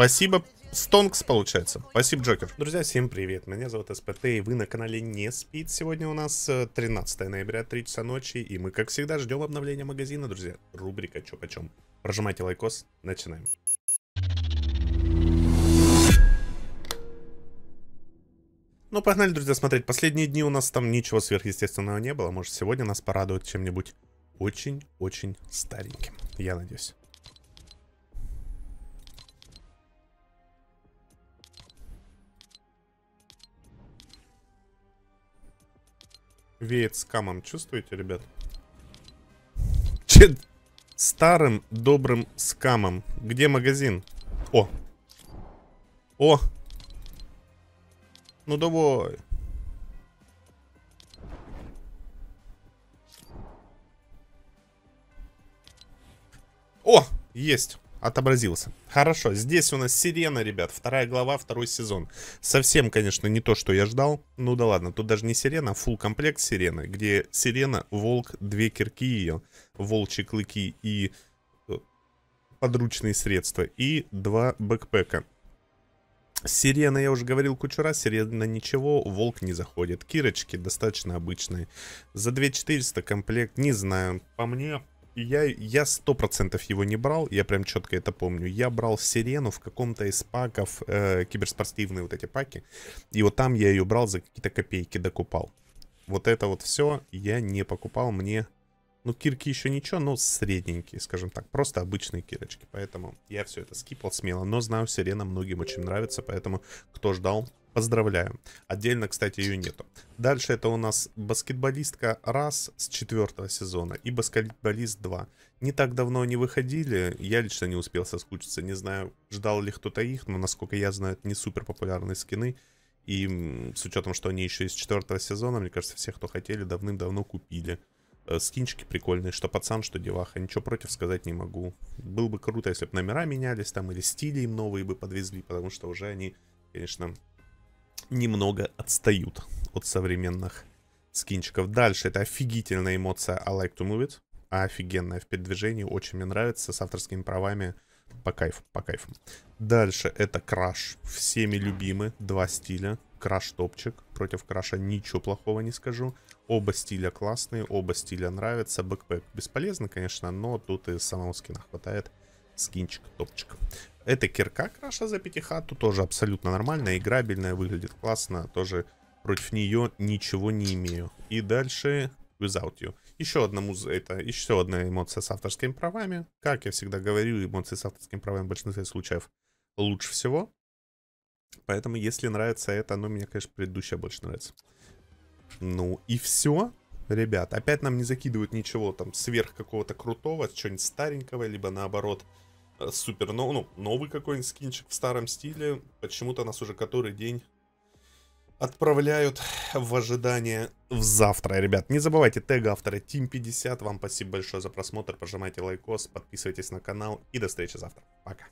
Спасибо, Стонкс получается. Спасибо, Джокер. Друзья, всем привет. Меня зовут СПТ, и вы на канале Не Спит. Сегодня у нас 13 э, ноября, 3 часа ночи, и мы, как всегда, ждем обновления магазина, друзья. Рубрика «Чё почем?». Прожимайте лайкос, начинаем. Ну, погнали, друзья, смотреть. Последние дни у нас там ничего сверхъестественного не было. Может, сегодня нас порадует чем-нибудь очень-очень стареньким. Я надеюсь. Веет скамом, чувствуете, ребят? Че... Старым добрым скамом. Где магазин? О! О! Ну давай! О! Есть! отобразился. Хорошо, здесь у нас Сирена, ребят, вторая глава, второй сезон. Совсем, конечно, не то, что я ждал. Ну да ладно, тут даже не Сирена, а фул комплект Сирены, где Сирена, Волк, две кирки ее, волчьи клыки и э, подручные средства, и два бэкпека Сирена, я уже говорил кучу раз, сирена ничего, волк не заходит. Кирочки достаточно обычные. За 2400 комплект, не знаю, по мне я, я 100% его не брал, я прям четко это помню. Я брал сирену в каком-то из паков, э, киберспортивные вот эти паки. И вот там я ее брал за какие-то копейки докупал. Вот это вот все я не покупал, мне... Ну, кирки еще ничего, но средненькие, скажем так. Просто обычные кирочки, поэтому я все это скипал смело. Но знаю, сирена многим очень нравится, поэтому кто ждал, Поздравляю. Отдельно, кстати, ее нету. Дальше это у нас баскетболистка раз с четвертого сезона и баскетболист 2. Не так давно они выходили, я лично не успел соскучиться, не знаю, ждал ли кто-то их, но насколько я знаю, это не супер популярные скины. И с учетом, что они еще из четвертого сезона, мне кажется, всех, кто хотели, давным-давно купили. Э, скинчики прикольные, что пацан, что деваха, ничего против сказать не могу. Было бы круто, если бы номера менялись там, или стили им новые бы подвезли, потому что уже они, конечно, немного отстают от современных скинчиков. Дальше это офигительная эмоция I like to move it. Офигенная в передвижении, очень мне нравится, с авторскими правами. По кайфу, по кайфу. Дальше это краш. Всеми любимый, два стиля. Краш-топчик. Против краша ничего плохого не скажу. Оба стиля классные, оба стиля нравятся. Бэкпэк бесполезно, конечно, но тут и самого скина хватает скинчик, топчик. Это кирка краша за пятихату, тоже абсолютно нормальная, играбельная, выглядит классно, тоже против нее ничего не имею. И дальше Without You. Еще одна музыка, это еще одна эмоция с авторскими правами. Как я всегда говорю, эмоции с авторскими правами в большинстве случаев лучше всего. Поэтому, если нравится это, ну, мне, конечно, предыдущая больше нравится. Ну, и все, ребят. Опять нам не закидывают ничего там сверх какого-то крутого, что-нибудь старенького, либо наоборот, супер но, ну, новый какой-нибудь скинчик в старом стиле. Почему-то нас уже который день отправляют в ожидание в завтра. Ребят, не забывайте тег автора Team50. Вам спасибо большое за просмотр. Пожимайте лайкос, подписывайтесь на канал и до встречи завтра. Пока.